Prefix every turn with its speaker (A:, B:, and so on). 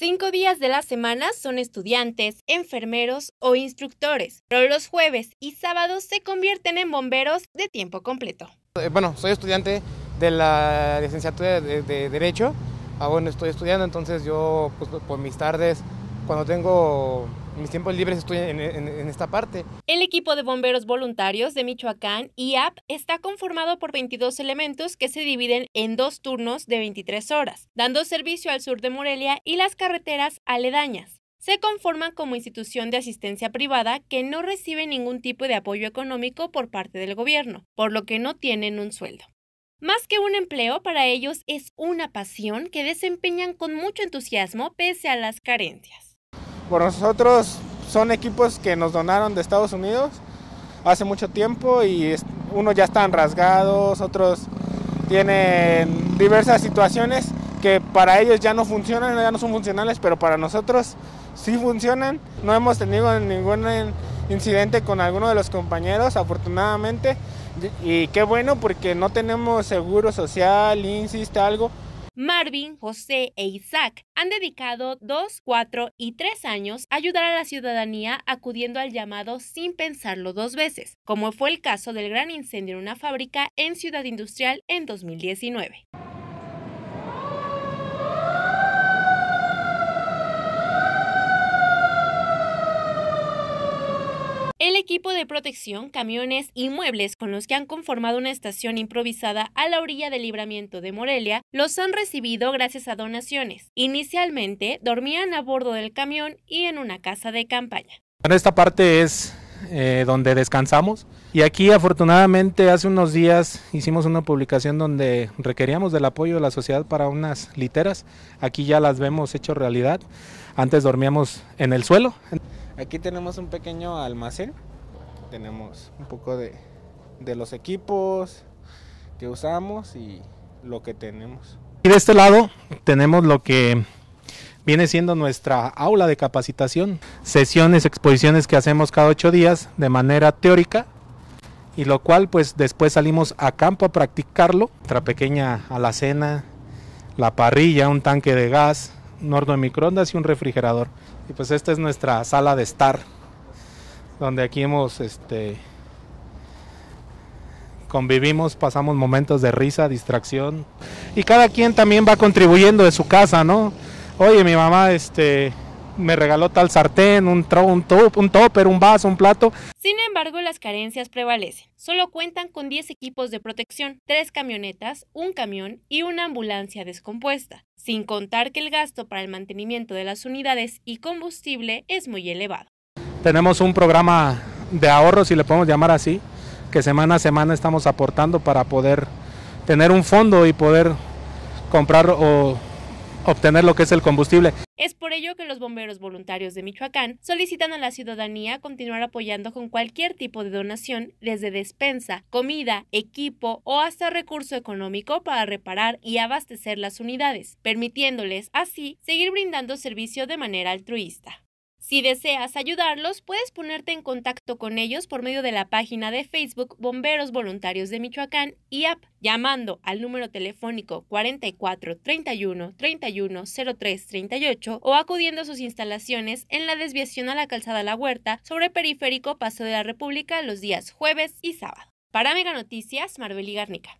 A: Cinco días de la semana son estudiantes, enfermeros o instructores, pero los jueves y sábados se convierten en bomberos de tiempo completo.
B: Eh, bueno, soy estudiante de la licenciatura de, Derecho, aún estoy estudiando, entonces yo pues, por mis tardes cuando tengo mis tiempos libres estoy en, esta parte.
A: El equipo de bomberos voluntarios de Michoacán, IAP, está conformado por 22 elementos que se dividen en dos turnos de 23 horas, dando servicio al sur de Morelia y las carreteras aledañas. Se conforman como institución de asistencia privada que no recibe ningún tipo de apoyo económico por parte del gobierno, por lo que no tienen un sueldo. Más que un empleo, para ellos es una pasión que desempeñan con mucho entusiasmo pese a las carencias.
B: Por nosotros son equipos que nos donaron de Estados Unidos hace mucho tiempo y unos ya están rasgados, otros tienen diversas situaciones que para ellos ya no funcionan, ya no son funcionales, pero para nosotros sí funcionan. No hemos tenido ningún incidente con alguno de los compañeros, afortunadamente. Y qué bueno porque no tenemos seguro social, insiste algo
A: Marvin, José e Isaac han dedicado dos, cuatro y tres años a ayudar a la ciudadanía acudiendo al llamado sin pensarlo dos veces, como fue el caso del gran incendio en una fábrica en Ciudad Industrial en 2019. Tipo de protección, camiones y muebles con los que han conformado una estación improvisada a la orilla del libramiento de Morelia los han recibido gracias a donaciones. Inicialmente dormían a bordo del camión y en una casa de campaña.
C: En esta parte es eh, donde descansamos. Y aquí afortunadamente hace unos días hicimos una publicación donde requeríamos del apoyo de la sociedad para unas literas. Aquí ya las vemos hecho realidad. Antes dormíamos en el suelo.
B: Aquí tenemos un pequeño almacén tenemos un poco de, de los equipos que usamos y lo que tenemos.
C: Y de este lado tenemos lo que viene siendo nuestra aula de capacitación, sesiones, exposiciones que hacemos cada ocho días de manera teórica y lo cual pues después salimos a campo a practicarlo, nuestra pequeña alacena, la parrilla, un tanque de gas, un horno de microondas y un refrigerador. Y pues esta es nuestra sala de estar donde aquí hemos, este, convivimos, pasamos momentos de risa, distracción y cada quien también va contribuyendo de su casa, ¿no? Oye, mi mamá, este, me regaló tal sartén, un, un, top, un topper, un vaso, un plato.
A: Sin embargo, las carencias prevalecen. Solo cuentan con 10 equipos de protección, 3 camionetas, un camión y una ambulancia descompuesta, sin contar que el gasto para el mantenimiento de las unidades y combustible es muy elevado.
C: Tenemos un programa de ahorro, si le podemos llamar así, que semana a semana estamos aportando para poder tener un fondo y poder comprar o obtener lo que es el combustible.
A: Es por ello que los bomberos voluntarios de Michoacán solicitan a la ciudadanía continuar apoyando con cualquier tipo de donación, desde despensa, comida, equipo o hasta recurso económico para reparar y abastecer las unidades, permitiéndoles así seguir brindando servicio de manera altruista. Si deseas ayudarlos, puedes ponerte en contacto con ellos por medio de la página de Facebook Bomberos Voluntarios de Michoacán y app, llamando al número telefónico 44 31 31 03 38 o acudiendo a sus instalaciones en la desviación a la calzada La Huerta sobre periférico Paso de la República los días jueves y sábado. Para Mega Noticias, Marbeli Garnica.